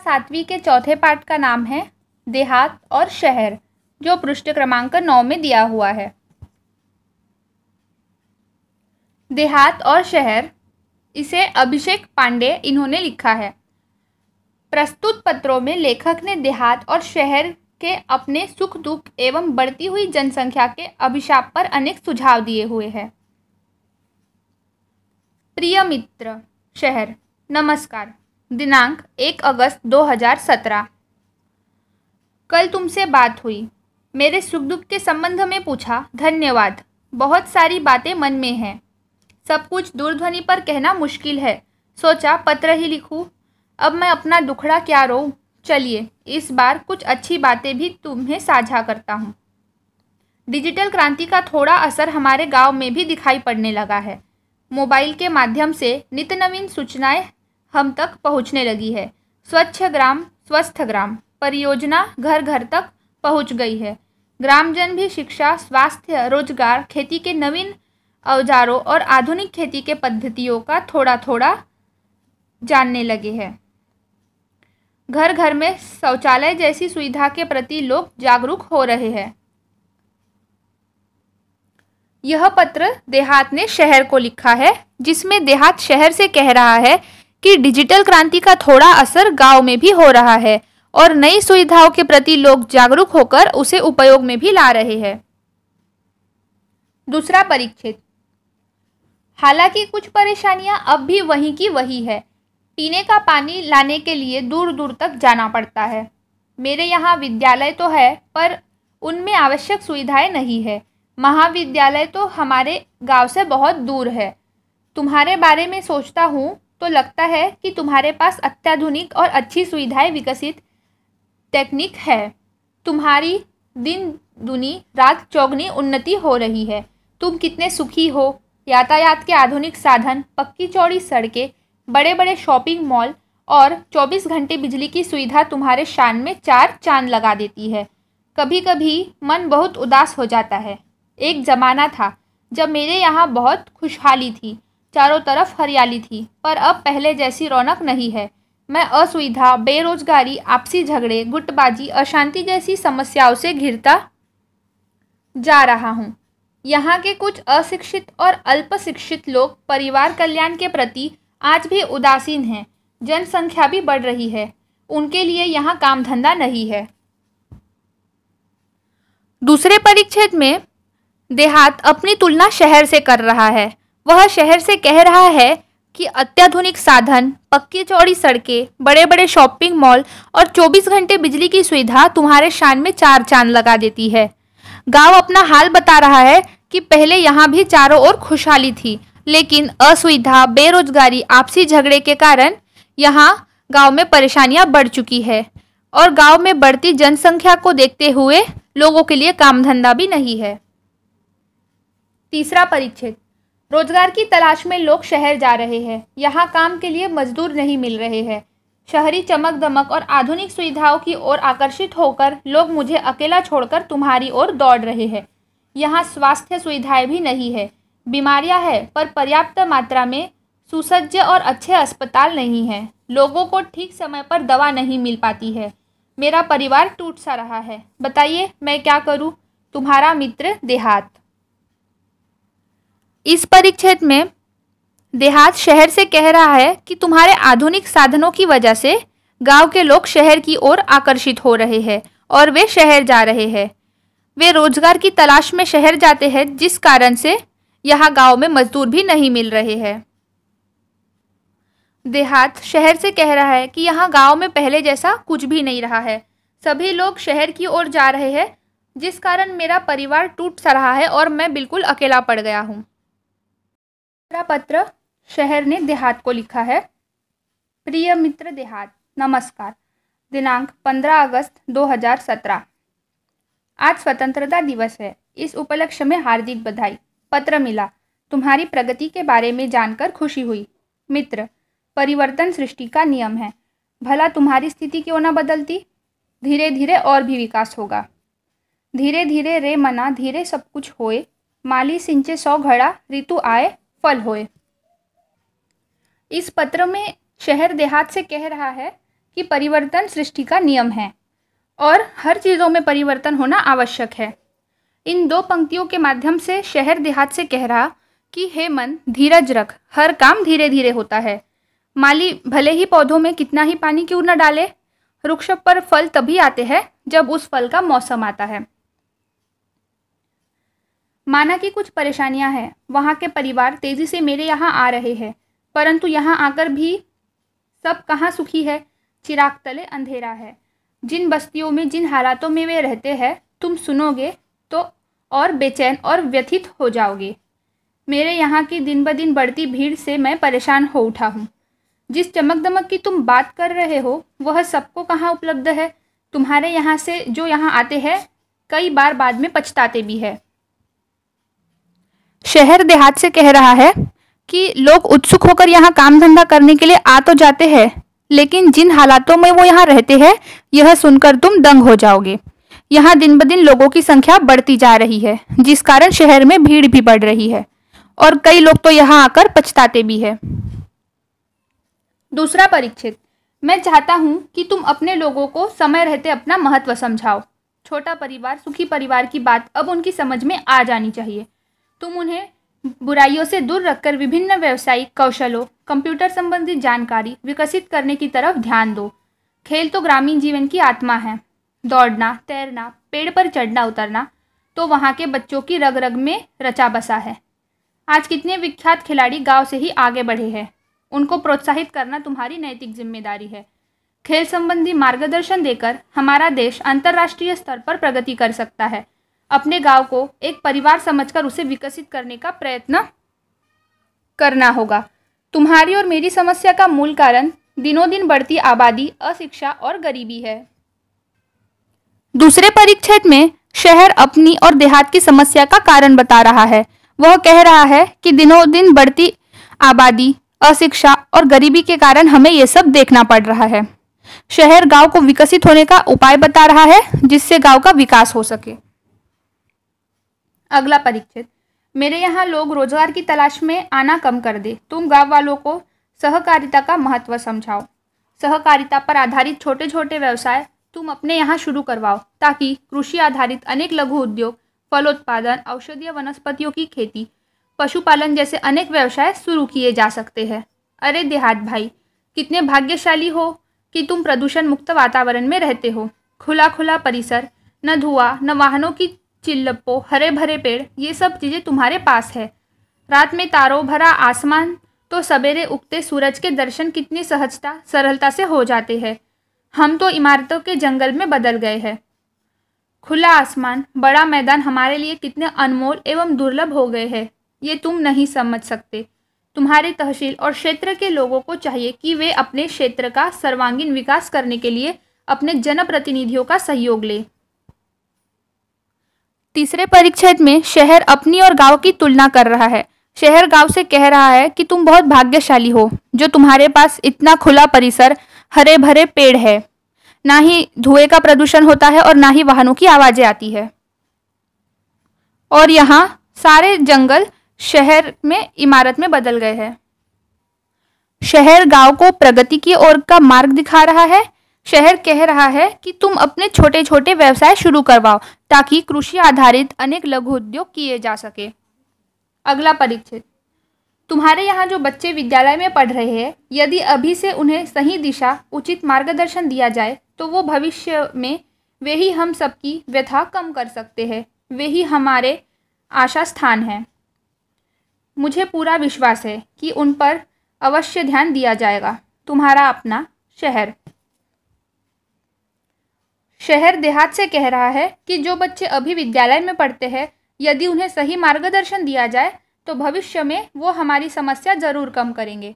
सातवीं के चौथे पार्ट का नाम है देहात और शहर जो पृष्ठ क्रमांक नौ में दिया हुआ है देहात और शहर इसे अभिषेक पांडे इन्होंने लिखा है प्रस्तुत पत्रों में लेखक ने देहात और शहर के अपने सुख दुख एवं बढ़ती हुई जनसंख्या के अभिशाप पर अनेक सुझाव दिए हुए हैं प्रिय मित्र शहर नमस्कार दिनांक एक अगस्त 2017 कल तुमसे बात हुई मेरे सुख दुख के संबंध में पूछा धन्यवाद बहुत सारी बातें मन में हैं सब कुछ दूरध्वनि पर कहना मुश्किल है सोचा पत्र ही लिखूं अब मैं अपना दुखड़ा क्या रो चलिए इस बार कुछ अच्छी बातें भी तुम्हें साझा करता हूँ डिजिटल क्रांति का थोड़ा असर हमारे गांव में भी दिखाई पड़ने लगा है मोबाइल के माध्यम से नित नवीन सूचनाएं हम तक पहुंचने लगी है स्वच्छ ग्राम स्वस्थ ग्राम परियोजना घर घर तक पहुंच गई है ग्रामजन भी शिक्षा स्वास्थ्य रोजगार खेती के नवीन औजारों और आधुनिक खेती के पद्धतियों का थोड़ा थोड़ा जानने लगे हैं घर घर में शौचालय जैसी सुविधा के प्रति लोग जागरूक हो रहे हैं यह पत्र देहात ने शहर को लिखा है जिसमें देहात शहर से कह रहा है कि डिजिटल क्रांति का थोड़ा असर गांव में भी हो रहा है और नई सुविधाओं के प्रति लोग जागरूक होकर उसे उपयोग में भी ला रहे हैं दूसरा परीक्षित हालांकि कुछ परेशानियां अब भी वही की वही है पीने का पानी लाने के लिए दूर दूर तक जाना पड़ता है मेरे यहाँ विद्यालय तो है पर उनमें आवश्यक सुविधाएं नहीं है महाविद्यालय तो हमारे गांव से बहुत दूर है तुम्हारे बारे में सोचता हूँ तो लगता है कि तुम्हारे पास अत्याधुनिक और अच्छी सुविधाएं विकसित टेक्निक है तुम्हारी दिन दुनी रात चौगनी उन्नति हो रही है तुम कितने सुखी हो यातायात के आधुनिक साधन पक्की चौड़ी सड़कें बड़े बड़े शॉपिंग मॉल और 24 घंटे बिजली की सुविधा तुम्हारे शान में चार चांद लगा देती है कभी कभी मन बहुत उदास हो जाता है एक ज़माना था जब मेरे यहाँ बहुत खुशहाली थी चारों तरफ हरियाली थी पर अब पहले जैसी रौनक नहीं है मैं असुविधा बेरोजगारी आपसी झगड़े गुटबाजी अशांति जैसी समस्याओं से घिरता जा रहा हूँ यहाँ के कुछ अशिक्षित और अल्पशिक्षित लोग परिवार कल्याण के प्रति आज भी उदासीन हैं जनसंख्या भी बढ़ रही है उनके लिए यहाँ काम धंधा नहीं है दूसरे परिच्छेद में देहात अपनी तुलना शहर से कर रहा है वह शहर से कह रहा है कि अत्याधुनिक साधन पक्की चौड़ी सड़कें बड़े बड़े शॉपिंग मॉल और 24 घंटे बिजली की सुविधा तुम्हारे शान में चार चांद लगा देती है गांव अपना हाल बता रहा है कि पहले यहाँ भी चारों ओर खुशहाली थी लेकिन असुविधा बेरोजगारी आपसी झगड़े के कारण यहाँ गांव में परेशानियां बढ़ चुकी है और गांव में बढ़ती जनसंख्या को देखते हुए लोगों के लिए काम धंधा भी नहीं है तीसरा परिच्छेद रोजगार की तलाश में लोग शहर जा रहे हैं यहाँ काम के लिए मजदूर नहीं मिल रहे हैं शहरी चमक दमक और आधुनिक सुविधाओं की ओर आकर्षित होकर लोग मुझे अकेला छोड़कर तुम्हारी ओर दौड़ रहे हैं यहाँ स्वास्थ्य सुविधाएं भी नहीं है बीमारियां है पर पर्याप्त मात्रा में सुसज्ज और अच्छे अस्पताल नहीं हैं लोगों को ठीक समय पर दवा नहीं मिल पाती है मेरा परिवार टूट सा रहा है बताइए मैं क्या करूँ तुम्हारा मित्र देहात इस परिच्छेद में देहात शहर से कह रहा है कि तुम्हारे आधुनिक साधनों की वजह से गांव के लोग शहर की ओर आकर्षित हो रहे हैं और वे शहर जा रहे हैं वे रोजगार की तलाश में शहर जाते हैं जिस कारण से यहाँ गांव में मजदूर भी नहीं मिल रहे हैं देहात शहर से कह रहा है कि यहाँ गांव में पहले जैसा कुछ भी नहीं रहा है सभी लोग शहर की ओर जा रहे हैं जिस कारण मेरा परिवार टूट सा रहा है और मैं बिल्कुल अकेला पड़ गया हूँ दूसरा पत्र शहर ने देहात को लिखा है प्रिय मित्र देहात नमस्कार दिनांक 15 अगस्त 2017 आज स्वतंत्रता दिवस है इस उपलक्ष्य में हार्दिक बधाई पत्र मिला तुम्हारी प्रगति के बारे में जानकर खुशी हुई मित्र परिवर्तन सृष्टि का नियम है भला तुम्हारी स्थिति क्यों ना बदलती धीरे धीरे और भी विकास होगा धीरे धीरे रे मना धीरे सब कुछ होए माली सिंचे सौ घड़ा ऋतु आए फल होए इस पत्र में शहर देहात से कह रहा है कि परिवर्तन सृष्टि का नियम है और हर चीज़ों में परिवर्तन होना आवश्यक है इन दो पंक्तियों के माध्यम से शहर देहात से कह रहा कि हे मन धीरज रख हर काम धीरे धीरे होता है माली भले ही पौधों में कितना ही पानी क्यों न डाले वृक्ष पर फल तभी आते हैं जब उस फल का मौसम आता है माना कि कुछ परेशानियां हैं वहाँ के परिवार तेज़ी से मेरे यहाँ आ रहे हैं परंतु यहाँ आकर भी सब कहाँ सुखी है चिराग तले अंधेरा है जिन बस्तियों में जिन हालातों में वे रहते हैं तुम सुनोगे तो और बेचैन और व्यथित हो जाओगे मेरे यहाँ की दिन ब दिन बढ़ती भीड़ से मैं परेशान हो उठा हूँ जिस चमक दमक की तुम बात कर रहे हो वह सबको कहाँ उपलब्ध है तुम्हारे यहाँ से जो यहाँ आते हैं कई बार बाद में पछताते भी है शहर देहात से कह रहा है कि लोग उत्सुक होकर यहाँ काम धंधा करने के लिए आ तो जाते हैं लेकिन जिन हालातों में वो यहाँ रहते हैं यह सुनकर तुम दंग हो जाओगे यहाँ दिन ब दिन लोगों की संख्या बढ़ती जा रही है जिस कारण शहर में भीड़ भी बढ़ रही है और कई लोग तो यहाँ आकर पछताते भी है दूसरा परीक्षित मैं चाहता हूँ कि तुम अपने लोगों को समय रहते अपना महत्व समझाओ छोटा परिवार सुखी परिवार की बात अब उनकी समझ में आ जानी चाहिए तुम उन्हें बुराइयों से दूर रखकर विभिन्न व्यवसायिक कौशलों कंप्यूटर संबंधित जानकारी विकसित करने की तरफ ध्यान दो खेल तो ग्रामीण जीवन की आत्मा है दौड़ना तैरना पेड़ पर चढ़ना उतरना तो वहाँ के बच्चों की रग रग में रचा बसा है आज कितने विख्यात खिलाड़ी गांव से ही आगे बढ़े हैं उनको प्रोत्साहित करना तुम्हारी नैतिक जिम्मेदारी है खेल संबंधी मार्गदर्शन देकर हमारा देश अंतर्राष्ट्रीय स्तर पर प्रगति कर सकता है अपने गांव को एक परिवार समझकर उसे विकसित करने का प्रयत्न करना होगा तुम्हारी और मेरी समस्या का मूल कारण दिनों दिन बढ़ती आबादी अशिक्षा और गरीबी है दूसरे परिच्छेद में शहर अपनी और देहात की समस्या का कारण बता रहा है वह कह रहा है कि दिनों दिन बढ़ती आबादी अशिक्षा और गरीबी के कारण हमें यह सब देखना पड़ रहा है शहर गांव को विकसित होने का उपाय बता रहा है जिससे गांव का विकास हो सके अगला परीक्षित मेरे यहाँ लोग रोजगार की तलाश में आना कम कर दे तुम गांव वालों को सहकारिता का महत्व समझाओ सहकारिता पर आधारित छोटे छोटे व्यवसाय तुम अपने यहाँ शुरू करवाओ ताकि कृषि आधारित अनेक लघु उद्योग फलोत्पादन औषधीय वनस्पतियों की खेती पशुपालन जैसे अनेक व्यवसाय शुरू किए जा सकते हैं अरे देहात भाई कितने भाग्यशाली हो कि तुम प्रदूषण मुक्त वातावरण में रहते हो खुला खुला परिसर न धुआं न वाहनों की चिल्लप्पो हरे भरे पेड़ ये सब चीज़ें तुम्हारे पास है रात में तारों भरा आसमान तो सवेरे उगते सूरज के दर्शन कितनी सहजता सरलता से हो जाते हैं हम तो इमारतों के जंगल में बदल गए हैं खुला आसमान बड़ा मैदान हमारे लिए कितने अनमोल एवं दुर्लभ हो गए हैं ये तुम नहीं समझ सकते तुम्हारी तहसील और क्षेत्र के लोगों को चाहिए कि वे अपने क्षेत्र का सर्वांगीण विकास करने के लिए अपने जनप्रतिनिधियों का सहयोग लें तीसरे परिच्छेद में शहर अपनी और गांव की तुलना कर रहा है शहर गांव से कह रहा है कि तुम बहुत भाग्यशाली हो जो तुम्हारे पास इतना खुला परिसर हरे भरे पेड़ है ना ही धुएं का प्रदूषण होता है और ना ही वाहनों की आवाज़ें आती है और यहाँ सारे जंगल शहर में इमारत में बदल गए हैं शहर गांव को प्रगति की ओर का मार्ग दिखा रहा है शहर कह रहा है कि तुम अपने छोटे छोटे व्यवसाय शुरू करवाओ ताकि कृषि आधारित अनेक लघु उद्योग किए जा सके अगला परीक्षित तुम्हारे यहाँ जो बच्चे विद्यालय में पढ़ रहे हैं यदि अभी से उन्हें सही दिशा उचित मार्गदर्शन दिया जाए तो वो भविष्य में वे ही हम सबकी व्यथा कम कर सकते हैं वे ही हमारे आशा स्थान हैं मुझे पूरा विश्वास है कि उन पर अवश्य ध्यान दिया जाएगा तुम्हारा अपना शहर शहर देहात से कह रहा है कि जो बच्चे अभी विद्यालय में पढ़ते हैं यदि उन्हें सही मार्गदर्शन दिया जाए तो भविष्य में वो हमारी समस्या ज़रूर कम करेंगे